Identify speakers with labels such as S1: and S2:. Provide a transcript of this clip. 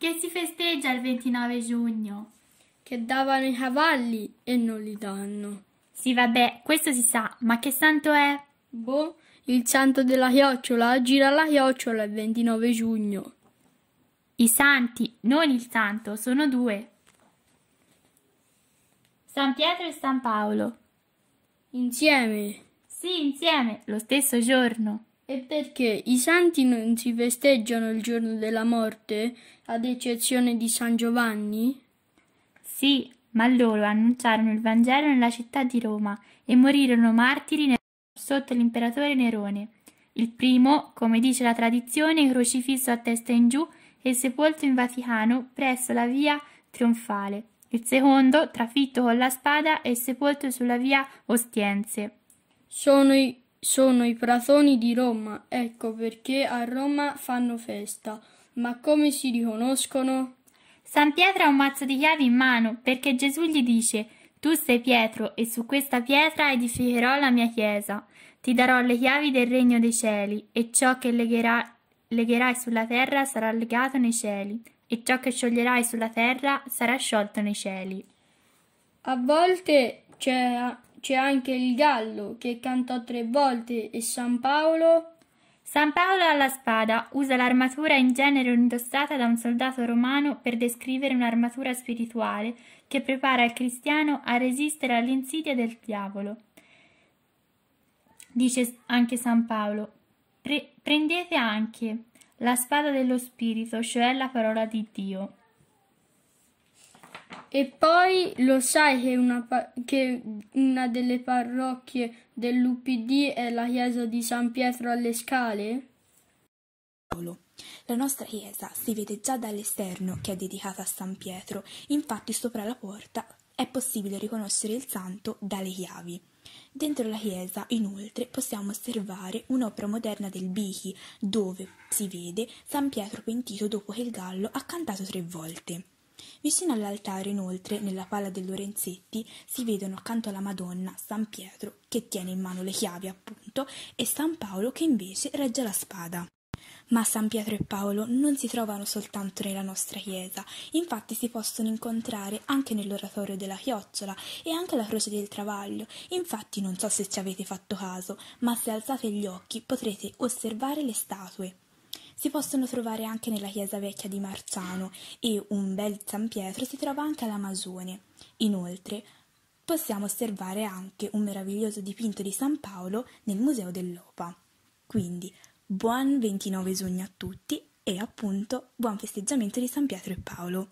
S1: Che si festeggia il 29 giugno? Che davano i cavalli e non li danno. Sì, vabbè, questo si sa, ma che santo è? Boh, il santo della chiocciola gira la chiocciola il 29 giugno. I santi, non il santo, sono due. San Pietro e San Paolo. Insieme? Sì, insieme, lo stesso giorno. E perché i santi non si festeggiano il giorno della morte, ad eccezione di San Giovanni? Sì, ma loro annunciarono il Vangelo nella città di Roma e morirono martiri sotto l'imperatore Nerone. Il primo, come dice la tradizione, crocifisso a testa in giù e sepolto in Vaticano presso la via trionfale. Il secondo, trafitto con la spada e sepolto sulla via Ostiense. Sono i sono i pratoni di Roma, ecco perché a Roma fanno festa. Ma come si riconoscono? San Pietro ha un mazzo di chiavi in mano, perché Gesù gli dice Tu sei Pietro, e su questa pietra edificherò la mia chiesa. Ti darò le chiavi del regno dei cieli, e ciò che legherà, legherai sulla terra sarà legato nei cieli, e ciò che scioglierai sulla terra sarà sciolto nei cieli. A volte c'è c'è anche il gallo che cantò tre volte e San Paolo. San Paolo ha la spada, usa l'armatura in genere indossata da un soldato romano per descrivere un'armatura spirituale che prepara il cristiano a resistere all'insidia del diavolo. Dice anche San Paolo, prendete anche la spada dello spirito, cioè la parola di Dio. E poi lo sai che una, che una delle parrocchie dell'UPD è la chiesa di
S2: San Pietro alle Scale? La nostra chiesa si vede già dall'esterno che è dedicata a San Pietro, infatti sopra la porta è possibile riconoscere il santo dalle chiavi. Dentro la chiesa, inoltre, possiamo osservare un'opera moderna del Bichi, dove si vede San Pietro pentito dopo che il gallo ha cantato tre volte. Vicino all'altare, inoltre, nella pala del Lorenzetti, si vedono accanto alla Madonna San Pietro, che tiene in mano le chiavi, appunto, e San Paolo che invece regge la spada. Ma San Pietro e Paolo non si trovano soltanto nella nostra chiesa, infatti si possono incontrare anche nell'oratorio della Chiocciola e anche alla Croce del Travaglio. Infatti non so se ci avete fatto caso, ma se alzate gli occhi potrete osservare le statue si possono trovare anche nella chiesa vecchia di Marzano e un bel San Pietro si trova anche alla Masone. Inoltre possiamo osservare anche un meraviglioso dipinto di San Paolo nel Museo dell'Opa. Quindi buon 29 giugno a tutti e appunto buon festeggiamento di San Pietro e Paolo.